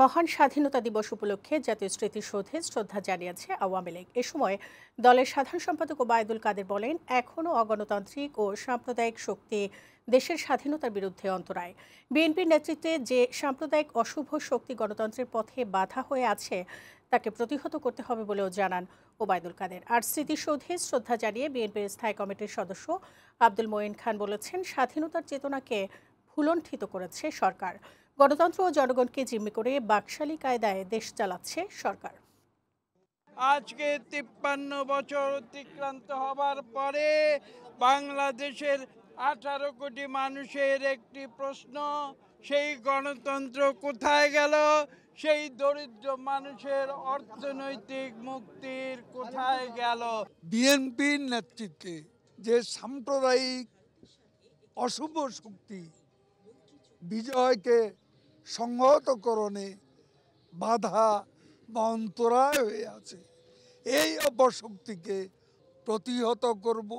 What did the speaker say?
মহান স্বাধীনতা দিবস উপলক্ষে জাতীয় স্মৃতিসৌধে শ্রদ্ধা জানিয়েছে আওয়ামী লীগ এ সময় দলের সাধারণ সম্পাদক ওবায়দুল কাদের বলেন এখনও অগণতান্ত্রিক ও সাম্প্রদায়িক শক্তি দেশের স্বাধীনতার বিরুদ্ধে অন্তরায় বিএনপির নেতৃত্বে যে সাম্প্রদায়িক অশুভ শক্তি গণতন্ত্রের পথে বাধা হয়ে আছে তাকে প্রতিহত করতে হবে বলেও জানান ওবায়দুল কাদের আর স্মৃতিসৌধে শ্রদ্ধা জানিয়ে বিএনপির স্থায়ী কমিটির সদস্য আব্দুল মোয়েন খান বলেছেন স্বাধীনতার চেতনাকে ভুলণ্ঠিত করেছে সরকার গণতন্ত্র ও জনগণকে জিম্মি করে বাকশালী কায়দায় দেশ চালাচ্ছে সরকার আজকে তিপ্পান্ন বছর অতিক্রান্ত হবার পরে বাংলাদেশের আঠারো কোটি মানুষের একটি প্রশ্ন সেই গণতন্ত্র কোথায় গেল সেই দরিদ্র মানুষের অর্থনৈতিক মুক্তির কোথায় গেল বিএনপির নেতৃত্বে যে সাম্প্রদায়িক অশুভ শক্তি বিজয়কে সংহতকরণে বাধা বা অন্তরায় হয়ে আছে এই অপশক্তিকে প্রতিহত করব